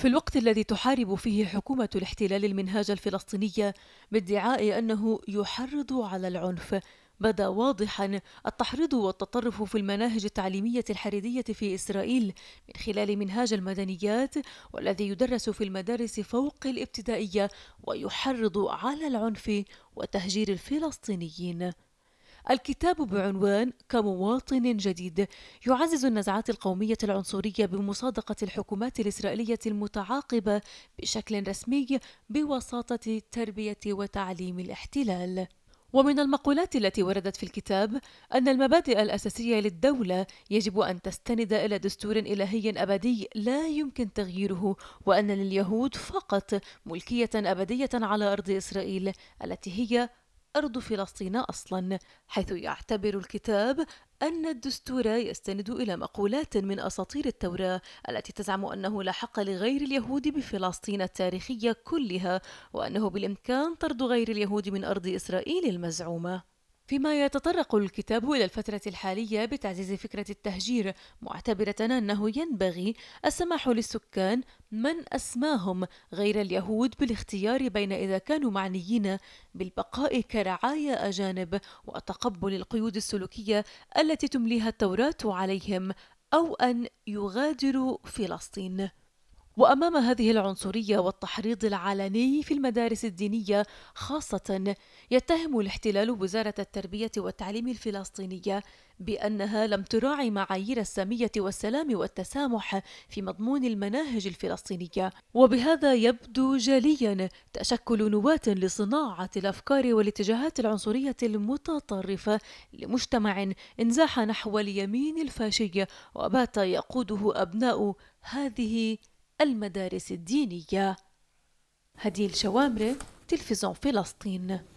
في الوقت الذي تحارب فيه حكومة الاحتلال المنهاج الفلسطيني بادعاء أنه يحرض على العنف بدا واضحا التحريض والتطرف في المناهج التعليمية الحريرية في إسرائيل من خلال منهاج المدنيات والذي يدرس في المدارس فوق الابتدائية ويحرض على العنف وتهجير الفلسطينيين الكتاب بعنوان كمواطن جديد يعزز النزعات القومية العنصرية بمصادقة الحكومات الإسرائيلية المتعاقبة بشكل رسمي بوساطة تربيه وتعليم الاحتلال. ومن المقولات التي وردت في الكتاب أن المبادئ الأساسية للدولة يجب أن تستند إلى دستور إلهي أبدي لا يمكن تغييره وأن لليهود فقط ملكية أبدية على أرض إسرائيل التي هي أرض فلسطين أصلا حيث يعتبر الكتاب أن الدستور يستند إلى مقولات من أساطير التوراة التي تزعم أنه لا حق لغير اليهود بفلسطين التاريخية كلها وأنه بالإمكان طرد غير اليهود من أرض إسرائيل المزعومة فيما يتطرق الكتاب إلى الفترة الحالية بتعزيز فكرة التهجير معتبرة أنه ينبغي السماح للسكان من أسماهم غير اليهود بالاختيار بين إذا كانوا معنيين بالبقاء كرعايا أجانب وتقبل القيود السلوكية التي تمليها التوراة عليهم أو أن يغادروا فلسطين وامام هذه العنصريه والتحريض العلني في المدارس الدينيه خاصه يتهم الاحتلال وزاره التربيه والتعليم الفلسطينيه بانها لم تراعي معايير الساميه والسلام والتسامح في مضمون المناهج الفلسطينيه وبهذا يبدو جليا تشكل نواه لصناعه الافكار والاتجاهات العنصريه المتطرفه لمجتمع انزاح نحو اليمين الفاشي وبات يقوده ابناء هذه المدارس الدينية هديل شوامري تلفزيون فلسطين